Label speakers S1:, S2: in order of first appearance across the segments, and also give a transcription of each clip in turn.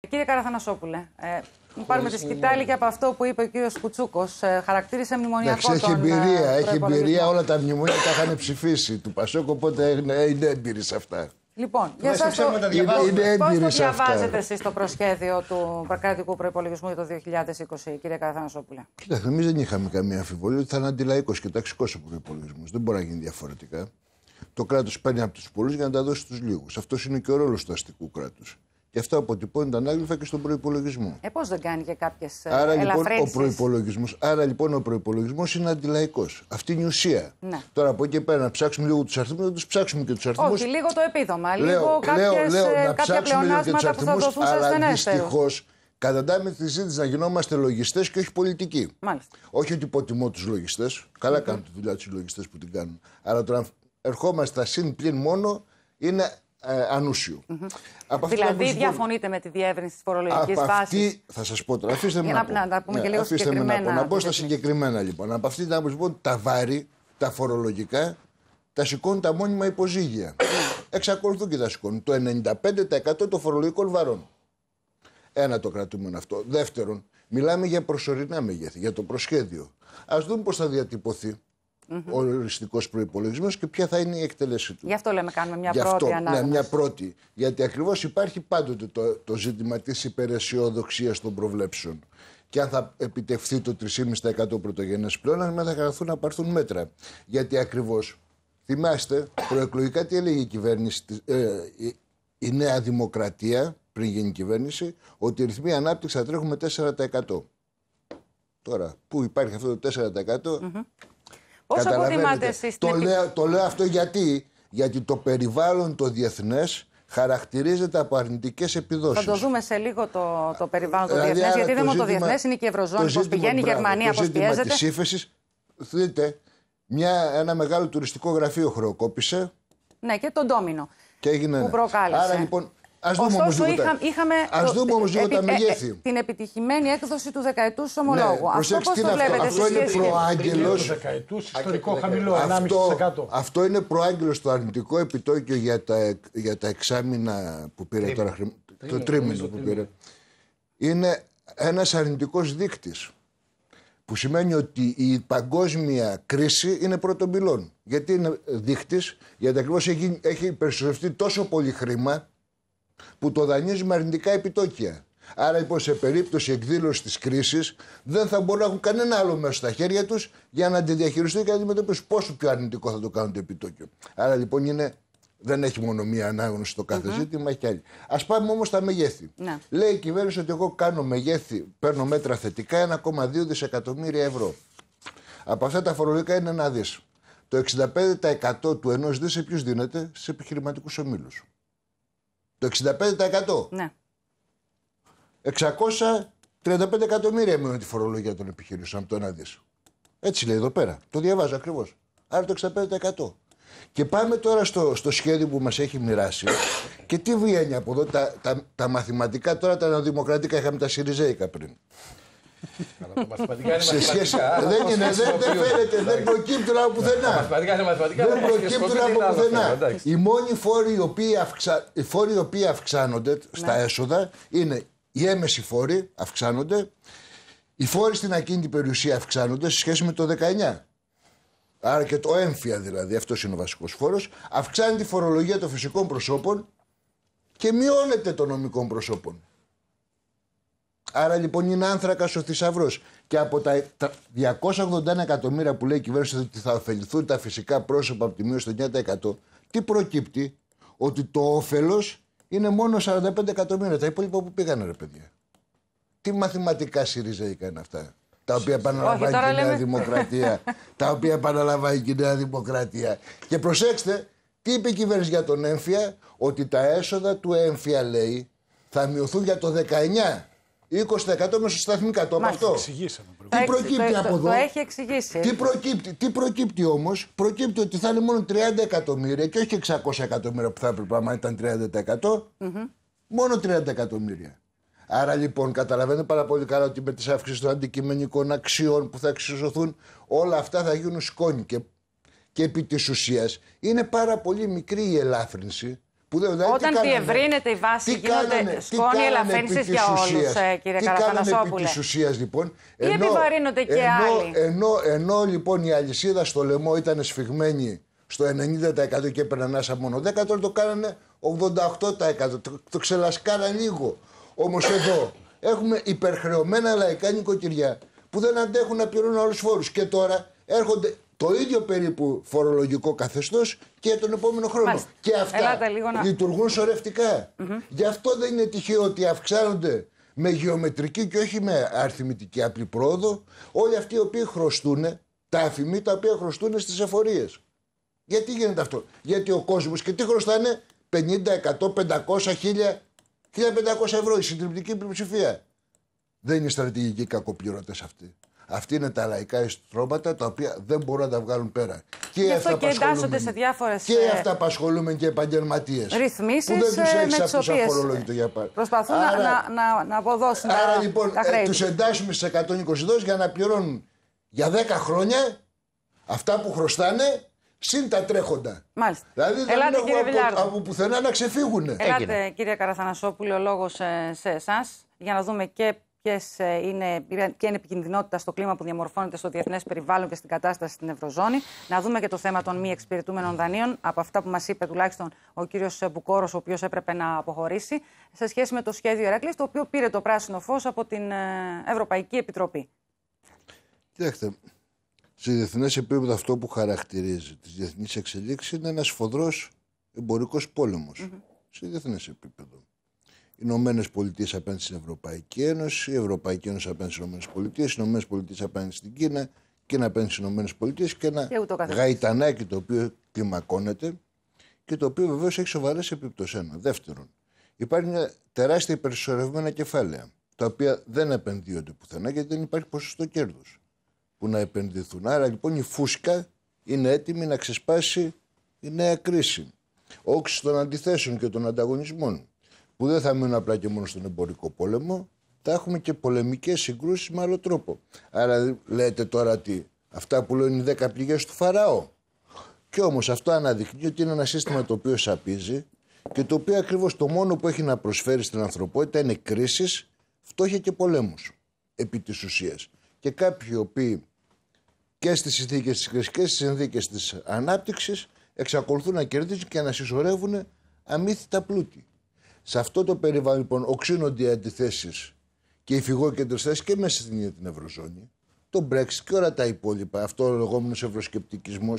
S1: Κύριε Καραθανασόπουλε, ε, πάρουμε τη σκητάλη και από αυτό που είπε ο κύριος Κουτσούκος. Ε, χαρακτήρισε μνημονιακό. Εντάξει, έχει ε, εμπειρία. Έχει εμπειρία.
S2: Όλα τα μνημονία τα είχαν ψηφίσει του Πασόκο, οπότε είναι έμπειρη σε αυτά.
S1: Λοιπόν, για σας το... Είναι, είναι Πώς το διαβάζετε εσείς το προσχέδιο του κρατικού προπολογισμού για το 2020, κύριε Καραθανασόπουλε.
S2: Κοιτάξτε, εμείς δεν είχαμε καμία αμφιβολία ότι θα είναι αντιλαϊκός και ταξικό ο προϋπολογισμός. Δεν μπορεί να γίνει διαφορετικά. Το κράτος παίρνει από τους πολλούς για να τα δώσει στους λίγους. Αυτός είναι και ο ρόλος του αστικού κράτους. Και αυτά αποτυπώνει τα ανάγλυφα και στον προπολογισμό. Ε,
S1: πώς δεν κάνει και κάποιες ε, λοιπόν, άρα, λοιπόν, ο
S2: προπολογισμό. άρα λοιπόν ο προπολογισμό είναι αντιλαϊκός. Αυτή είναι η ουσία. Ναι. Τώρα από εκεί και πέρα να ψάξουμε λίγο τους αριθμούς, να τους ψάξουμε και τους αριθμούς. Όχι,
S1: λίγο το επίδομα. Λέω, λίγο κάποιες, λέω, λέω, ε, κάποια ψάξουμε λίγο και τους αριθμού. Αλλά δυστυχώ
S2: καταντάμε τη συζήτηση να γινόμαστε λογιστές και όχι πολιτικοί. Μάλιστα. Όχι ότι υποτιμώ τους λογιστές. Καλά mm-hmm. κάνουν τη δουλειά τους λογιστές που την κάνουν. Αλλά τώρα ερχόμαστε στα συν πλήν μόνο είναι ε, δηλαδή, διαφωνείτε
S1: με τη διεύρυνση της φορολογικής βάση. Αυτή,
S2: θα σας πω τώρα, αφήστε με να, πω. να πούμε ναι, και λίγο να πω. Να στα συγκεκριμένα λοιπόν. Από αυτή την άποψη λοιπόν, τα βάρη, τα φορολογικά, τα σηκώνουν τα μόνιμα υποζύγια. Εξακολουθούν και τα σηκώνουν. Το 95% των φορολογικών βαρών. Ένα το κρατούμενο αυτό. Δεύτερον, μιλάμε για προσωρινά μεγέθη, για το προσχέδιο. Ας δούμε πώς θα διατυπωθεί ο οριστικό προπολογισμό και ποια θα είναι η εκτέλεση του. Γι'
S1: αυτό λέμε, κάνουμε μια Γι αυτό, πρώτη ανάλυση. Ναι,
S2: μια πρώτη. Γιατί ακριβώς υπάρχει πάντοτε το, το ζήτημα της υπεραισιοδοξίας των προβλέψεων. Και αν θα επιτευχθεί το 3,5% πρωτογενέ πλέον, θα χαραθούν να πάρθουν μέτρα. Γιατί ακριβώς. Θυμάστε, προεκλογικά τι έλεγε η κυβέρνηση, ε, η Νέα Δημοκρατία πριν γίνει κυβέρνηση, ότι οι ρυθμοί ανάπτυξης θα τρέχουμε 4%. Τώρα, πού υπάρχει αυτό το 4%, Όσο Το, λέω, το λέω αυτό γιατί. Γιατί το περιβάλλον το διεθνές χαρακτηρίζεται από αρνητικές επιδόσεις. Θα το
S1: δούμε σε λίγο το, το περιβάλλον το δηλαδή, διεθνές, γιατί δεν μόνο το διεθνές, είναι και η Ευρωζώνη, πώ πηγαίνει, η Γερμανία, πώ πιέζεται. Το ζήτημα
S2: ύφεσης, δείτε, μια, ένα μεγάλο τουριστικό γραφείο χρεοκόπησε.
S1: Ναι, και τον ντόμινο.
S2: Και έγινε. Που ναι. προκάλεσε. Άρα λοιπόν Ας δούμε όμως λίγο,
S1: Ας δούμε όμως λίγο τα μεγέθη. την επιτυχημένη έκδοση του δεκαετούς ομολόγου. Ναι, αυτό πώς το βλέπετε αυτό είναι προάγγελο.
S2: ιστορικό χαμηλό, αυτό, 1,5%. Αυτό είναι προάγγελο στο αρνητικό επιτόκιο για τα, για τα που πήρε τώρα. το τρίμηνο που πήρε. Είναι ένας αρνητικός δείκτης. Που σημαίνει ότι η παγκόσμια κρίση είναι πρώτων πυλών. Γιατί είναι δείκτης, γιατί ακριβώς έχει, έχει τόσο πολύ χρήμα που το δανείζει με αρνητικά επιτόκια. Άρα λοιπόν σε περίπτωση εκδήλωσης της κρίσης δεν θα μπορούν να έχουν κανένα άλλο μέσο στα χέρια τους για να τη διαχειριστούν και να αντιμετωπίσουν πόσο πιο αρνητικό θα το κάνουν το επιτόκιο. Άρα λοιπόν δεν έχει μόνο μία ανάγνωση το κάθε mm-hmm. ζήτημα, έχει άλλη. Ας πάμε όμως στα μεγέθη. Ναι. Λέει η κυβέρνηση ότι εγώ κάνω μεγέθη, παίρνω μέτρα θετικά 1,2 δισεκατομμύρια ευρώ. Από αυτά τα φορολογικά είναι ένα δι. Το 65% του ενός δις σε ποιους δίνεται, σε επιχειρηματικούς ομίλους. Το 65%. Ναι. 635 εκατομμύρια μείνουν τη φορολογία των επιχειρήσεων από το ένα δις. Έτσι λέει εδώ πέρα. Το διαβάζω ακριβώς. Άρα το 65%. Και πάμε τώρα στο, στο σχέδιο που μας έχει μοιράσει. Και τι βγαίνει από εδώ, τα, τα, τα μαθηματικά τώρα τα δημοκρατικά είχαμε τα Σιριζέικα πριν.
S1: Σε σχέση δεν είναι, δεν φαίνεται, δεν
S2: προκύπτουν από πουθενά. δεν προκύπτουν από πουθενά. Οι μόνοι φόροι οι οποίοι αυξάνονται στα ναι. έσοδα είναι οι έμεσοι φόροι αυξάνονται, οι φόροι στην ακίνητη περιουσία αυξάνονται σε σχέση με το 19. Άρα και το έμφυα δηλαδή, αυτός είναι ο βασικός φόρος. Αυξάνεται τη φορολογία των φυσικών προσώπων και μειώνεται των νομικών προσώπων. Άρα λοιπόν είναι άνθρακας ο θησαυρός. Και από τα 281 εκατομμύρια που λέει η κυβέρνηση ότι θα ωφεληθούν τα φυσικά πρόσωπα από τη μείωση των 9%, τι προκύπτει, ότι το όφελος είναι μόνο 45 εκατομμύρια. Τα υπόλοιπα που πήγανε, ρε παιδιά. Τι μαθηματικά συρίζει είναι αυτά. Τα οποία επαναλαμβάνει η Νέα Δημοκρατία. τα οποία επαναλαμβάνει η Νέα Δημοκρατία. Και προσέξτε, τι είπε η κυβέρνηση για τον έμφυα, ότι τα έσοδα του έμφυα λέει θα μειωθούν για το 19. 20% μεσοσταθμικά κάτω από αυτό. Εξηγήσαμε τι προκύπτει από εδώ. Το έχει
S1: εξηγήσει. Τι
S2: προκύπτει, τι προκύπτει όμως, προκύπτει ότι θα είναι μόνο 30 εκατομμύρια και όχι 600 εκατομμύρια που θα έπρεπε να ήταν 30%. Μόνο 30 εκατομμύρια. Άρα λοιπόν καταλαβαίνετε πάρα πολύ καλά ότι με τις αύξηση των αντικειμενικών αξιών που θα εξισωθούν όλα αυτά θα γίνουν σκόνη. Και, και επί της ουσίας είναι πάρα πολύ μικρή η ελάφρυνση που δεν, δηλαδή, Όταν διευρύνεται
S1: η βάση, τι γίνονται σκόνη για όλου, κύριε Καρακανασόπουλε. Επί της
S2: ουσίας, λοιπόν. Ενώ, τι επιβαρύνονται και ενώ, άλλοι. Ενώ, ενώ, λοιπόν η αλυσίδα στο λαιμό ήταν σφιγμένη στο 90% και έπαιρναν άσα μόνο 10%, τώρα το κάνανε 88%. Το, το ξελασκάραν λίγο. Όμως εδώ έχουμε υπερχρεωμένα λαϊκά νοικοκυριά που δεν αντέχουν να πληρώνουν άλλους φόρους. Και τώρα έρχονται το ίδιο περίπου φορολογικό καθεστώς και τον επόμενο χρόνο. Μάλιστα. Και αυτά λίγο να... λειτουργούν σωρευτικά. Mm-hmm. Γι' αυτό δεν είναι τυχαίο ότι αυξάνονται με γεωμετρική και όχι με αριθμητική απλή πρόοδο όλοι αυτοί οι οποίοι χρωστούν, τα αφημοί τα οποία χρωστούν στις εφορίες. Γιατί γίνεται αυτό, Γιατί ο κόσμος και τι χρωστάνε, 50, 100, 500, 1000, 1500 ευρώ η συντριπτική πλειοψηφία. Δεν είναι στρατηγικοί κακοπληρωτές αυτοί. Αυτή είναι τα λαϊκά ιστρώματα τα οποία δεν μπορούν να τα βγάλουν πέρα. Και Γι' αυτό και εντάσσονται σε
S1: διάφορες. Και ε,
S2: αυταπασχολούμενοι και επαγγελματίες. Ρυθμίσεις που δεν τους ε, έχεις αυτού αφορολόγητο για ε, πάντα. Προσπαθούν να, να, να αποδώσουν άρα, τα Άρα λοιπόν ε, του εντάσσουμε στι 122 για να πληρώνουν για 10 χρόνια αυτά που χρωστάνε συν τα τρέχοντα. Μάλιστα. Δηλαδή δεν Ελάτε, έχουν από, πουθενά να ξεφύγουν. Ελάτε, Έγινε.
S1: κύριε Καραθανασόπουλο, λόγος σε εσάς για να δούμε και ποιε είναι, ποια είναι επικινδυνότητα στο κλίμα που διαμορφώνεται στο διεθνές περιβάλλον και στην κατάσταση στην Ευρωζώνη. Να δούμε και το θέμα των μη εξυπηρετούμενων δανείων, από αυτά που μας είπε τουλάχιστον ο κύριος Μπουκόρος, ο οποίος έπρεπε να αποχωρήσει, σε σχέση με το σχέδιο Ερακλής, το οποίο πήρε το πράσινο φως από την ε, Ευρωπαϊκή Επιτροπή.
S2: Κοιτάξτε, σε διεθνές επίπεδο αυτό που χαρακτηρίζει τις διεθνείς εξελίξεις είναι ένας σφοδρό εμπορικός πόλεμος. Mm-hmm. Σε διεθνές επίπεδο. Οι Ηνωμένες Πολιτείες απέναντι στην Ευρωπαϊκή Ένωση, η Ευρωπαϊκή Ένωση απέναντι στις Ηνωμένες Πολιτείες, οι Ηνωμένες Πολιτείες απέναντι στην Κίνα, Κίνα απέναντι στις Ηνωμένες Πολιτείες και ένα και γαϊτανάκι το οποίο κλιμακώνεται και το οποίο βεβαίως έχει σοβαρές επιπτώσεις. Ένα. Δεύτερον, υπάρχει μια τεράστια υπερσωρευμένα κεφάλαια τα οποία δεν επενδύονται πουθενά γιατί δεν υπάρχει ποσοστό κέρδους που να επενδυθούν. Άρα λοιπόν η φούσκα είναι έτοιμη να ξεσπάσει η νέα κρίση. Όξι των αντιθέσεων και των ανταγωνισμών που δεν θα μείνουν απλά και μόνο στον εμπορικό πόλεμο, θα έχουμε και πολεμικές συγκρούσεις με άλλο τρόπο. Άρα λέτε τώρα ότι αυτά που λένε οι δέκα πληγές του Φαραώ. Και όμως αυτό αναδεικνύει ότι είναι ένα σύστημα το οποίο σαπίζει και το οποίο ακριβώς το μόνο που έχει να προσφέρει στην ανθρωπότητα είναι κρίσεις, φτώχεια και πολέμους. Επί της ουσίας. Και κάποιοι οι οποίοι και στις συνθήκες της κρίσης και στις συνθήκες της ανάπτυξης εξακολουθούν να κερδίζουν και να συσσωρεύουν αμύθιτα πλούτη. Σε αυτό το περιβάλλον λοιπόν οξύνονται οι αντιθέσεις και οι φυγόκεντρες θέσεις και μέσα στην ίδια την Ευρωζώνη. Το Brexit και όλα τα υπόλοιπα. Αυτό ο λεγόμενος ευρωσκεπτικισμός.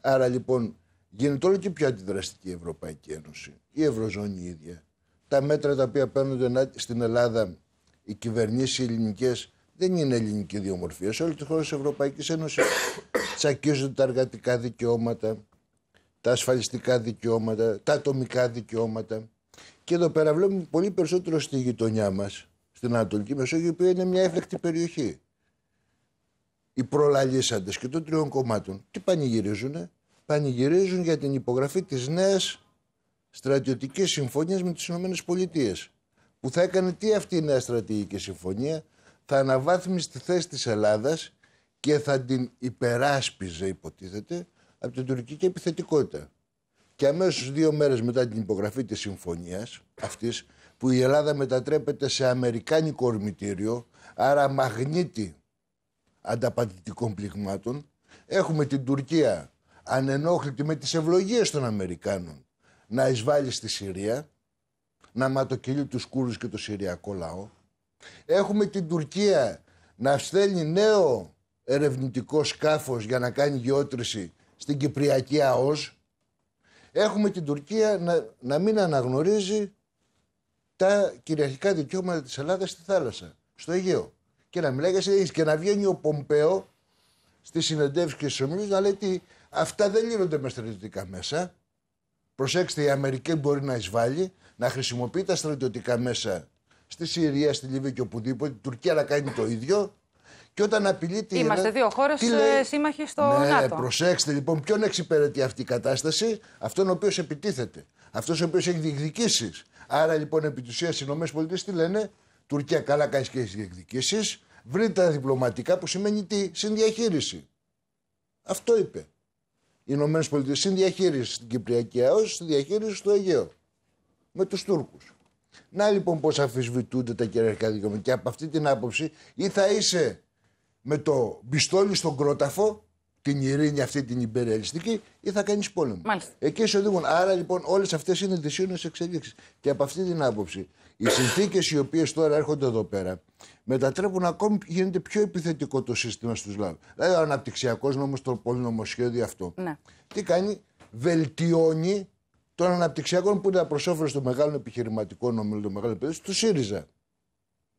S2: Άρα λοιπόν γίνεται όλο και πιο αντιδραστική η Ευρωπαϊκή Ένωση, η Ευρωζώνη η ίδια. Τα μέτρα τα οποία παίρνονται στην Ελλάδα οι κυβερνήσεις ελληνικές δεν είναι ελληνική διομορφία. Σε όλες τις χώρες της Ευρωπαϊκής Ένωσης τσακίζονται τα εργατικά δικαιώματα, τα ασφαλιστικά δικαιώματα, τα ατομικά δικαιώματα. Και εδώ πέρα βλέπουμε πολύ περισσότερο στη γειτονιά μας, στην Ανατολική Μεσόγειο, η οποία είναι μια έφλεκτη περιοχή. Οι προλαλήσαντες και των τριών κομμάτων τι πανηγυρίζουν, πανηγυρίζουν για την υπογραφή της νέας στρατιωτικής συμφωνίας με τις ΗΠΑ. Που θα έκανε τι αυτή η νέα στρατηγική συμφωνία, θα αναβάθμισε τη θέση της Ελλάδας και θα την υπεράσπιζε, υποτίθεται, από την τουρκική επιθετικότητα. Και αμέσως δύο μέρες μετά την υπογραφή της συμφωνίας αυτής, που η Ελλάδα μετατρέπεται σε αμερικάνικο ορμητήριο, άρα μαγνήτη ανταπατητικών πληγμάτων, έχουμε την Τουρκία ανενόχλητη με τις ευλογίες των Αμερικάνων να εισβάλλει στη Συρία, να ματοκυλεί τους Κούρδους και το Συριακό λαό. Έχουμε την Τουρκία να στέλνει νέο ερευνητικό σκάφος για να κάνει γεώτρηση στην Κυπριακή ΑΟΣ, Έχουμε την Τουρκία να, να μην αναγνωρίζει τα κυριαρχικά δικαιώματα της Ελλάδας στη θάλασσα, στο Αιγαίο. Και να μιλάει για και να βγαίνει ο Πομπέο στις συνεντεύξη και στις ομιλίες να λέει ότι αυτά δεν λύνονται με στρατιωτικά μέσα. Προσέξτε, η Αμερική μπορεί να εισβάλλει, να χρησιμοποιεί τα στρατιωτικά μέσα στη Συρία, στη Λιβύη και οπουδήποτε. Η Τουρκία να κάνει το ίδιο. Και όταν Είμαστε δύο
S1: χώρες ε, σύμμαχοι στο ναι, ΝΑΤΟ.
S2: Προσέξτε λοιπόν, ποιον εξυπηρετεί αυτή η κατάσταση, αυτόν ο οποίος επιτίθεται. Αυτός ο οποίος έχει διεκδικήσει. Άρα λοιπόν, επί της ουσίας, οι ΗΠΑ τι λένε, Τουρκία, καλά κάνεις και έχεις διεκδικήσεις. Βρείτε τα διπλωματικά που σημαίνει τι, συνδιαχείριση. Αυτό είπε. Οι ΗΠΑ συνδιαχείριση στην Κυπριακή ΑΟΣ, συνδιαχείριση στο Αιγαίο. Με τους Τούρκους. Να λοιπόν πώς αφισβητούνται τα κυριαρχικά δικαιώματα. Και από αυτή την άποψη ή θα είσαι με το πιστόλι στον κρόταφο, την ειρήνη αυτή την υπεριαλιστική, ή θα κάνεις πόλεμο. Μάλιστα. Εκεί σε οδηγούν. Άρα λοιπόν όλες αυτές είναι δυσίωνε εξελίξεις. Και από αυτή την άποψη οι συνθήκες, οι οποίες τώρα έρχονται εδώ πέρα μετατρέπουν ακόμη, γίνεται πιο επιθετικό το σύστημα στους λαούς Δηλαδή ο αναπτυξιακός νόμος, το πολυνομοσχέδιο αυτό. Ναι. Τι κάνει, βελτιώνει των αναπτυξιακών που ήταν προ όφελο των μεγάλων επιχειρηματικών ομίλων, των μεγάλων του ΣΥΡΙΖΑ.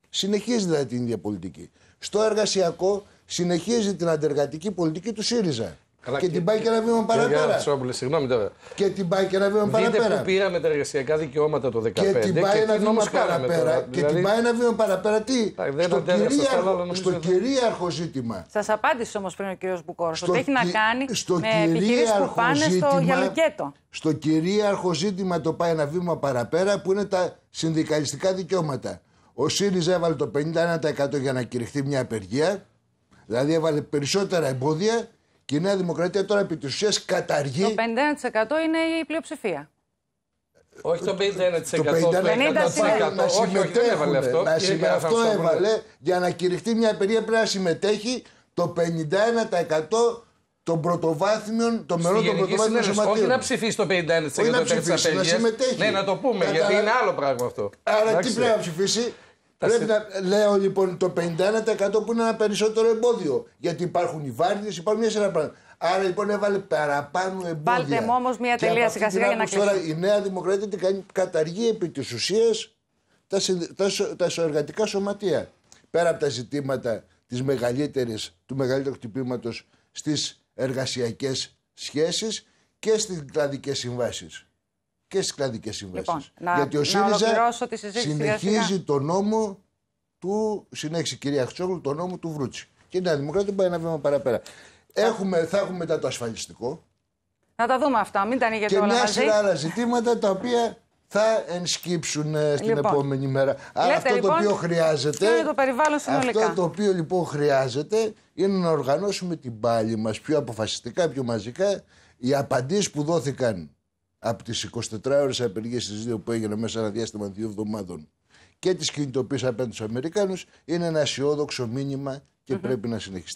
S2: Συνεχίζει δηλαδή την ίδια πολιτική. Στο εργασιακό συνεχίζει την αντεργατική πολιτική του ΣΥΡΙΖΑ. Καλά, και, και, την πάει και ένα βήμα παραπέρα. συγγνώμη τώρα. Και την πάει και ένα βήμα παραπέρα. Δείτε που πήραμε τα εργασιακά δικαιώματα το 2015. Και την πάει ένα βήμα παραπέρα. Και την δηλαδή- πάει ένα βήμα παραπέρα. Τι, στο, κυρίαρχο, στο κυρίαρχο ζήτημα.
S1: Σας απάντησε όμως πριν ο κύριος Μπουκόρος. Το έχει να κάνει με επιχειρήσεις που πάνε στο γυαλοκέτο.
S2: Στο κυρίαρχο ζήτημα το πάει ένα βήμα παραπέρα που είναι τα συνδικαλιστικά δικαιώματα. Ο ΣΥΡΙΖΑ έβαλε το 51% για να κηρυχθεί μια απεργία. Δηλαδή έβαλε περισσότερα εμπόδια και η Νέα Δημοκρατία τώρα επί της ουσίας καταργεί. Το 51%
S1: είναι η πλειοψηφία. Όχι το 51%. Το 51%. 50%. Να συμμετέχουν. Αυτό, να έβαλε
S2: για να κηρυχτεί μια εταιρεία πρέπει να συμμετέχει το 51% των πρωτοβάθμιων, των μερών των πρωτοβάθμιων σωματείων. Όχι να
S1: ψηφίσει το 51% όχι να ψηφίσει, να συμμετέχει. Ναι, να το πούμε, γιατί είναι άλλο πράγμα αυτό. Άρα τι πρέπει να
S2: ψηφίσει, Πρέπει να λέω λοιπόν το 51% που είναι ένα περισσότερο εμπόδιο. Γιατί υπάρχουν οι βάρδιε, υπάρχουν μια σειρά πράγματα. Άρα λοιπόν έβαλε παραπάνω εμπόδια. Βάλτε μου όμως μια τελεία σιγά σιγά για να κλείσει. Τώρα η Νέα Δημοκρατία την κάνει, καταργεί επί της ουσίας τα, τα, εργατικά σωματεία. Πέρα από τα ζητήματα της μεγαλύτερης, του μεγαλύτερου χτυπήματος στις εργασιακές σχέσεις και στις κλαδικές συμβάσεις και στις κλαδικέ συμβάσεις. Λοιπόν, Γιατί ο ΣΥΡΙΖΑ συνεχίζει τον νόμο του. Συνέχισε κυρία Χτσόγλου τον νόμο του Βρούτσι. Και η Νέα Δημοκρατία πάει ένα βήμα παραπέρα. Έχουμε, θα έχουμε μετά το ασφαλιστικό.
S1: Να τα δούμε αυτά, μην τα ανοίγετε όλα μαζί. Και μια σειρά άλλα
S2: ζητήματα τα οποία θα ενσκύψουν ε, στην λοιπόν, επόμενη μέρα. Άρα αυτό το λοιπόν, οποίο χρειάζεται. Είναι το περιβάλλον Αυτό το οποίο λοιπόν χρειάζεται είναι να οργανώσουμε την πάλη μας πιο αποφασιστικά, πιο μαζικά. Οι απαντήσεις που δόθηκαν από τι 24 ώρε απεργία στι δύο που έγιναν μέσα ένα διάστημα δύο εβδομάδων και τις κινητοποίηση απέναντι στους Αμερικάνους είναι ένα αισιόδοξο μήνυμα και πρέπει να συνεχιστεί.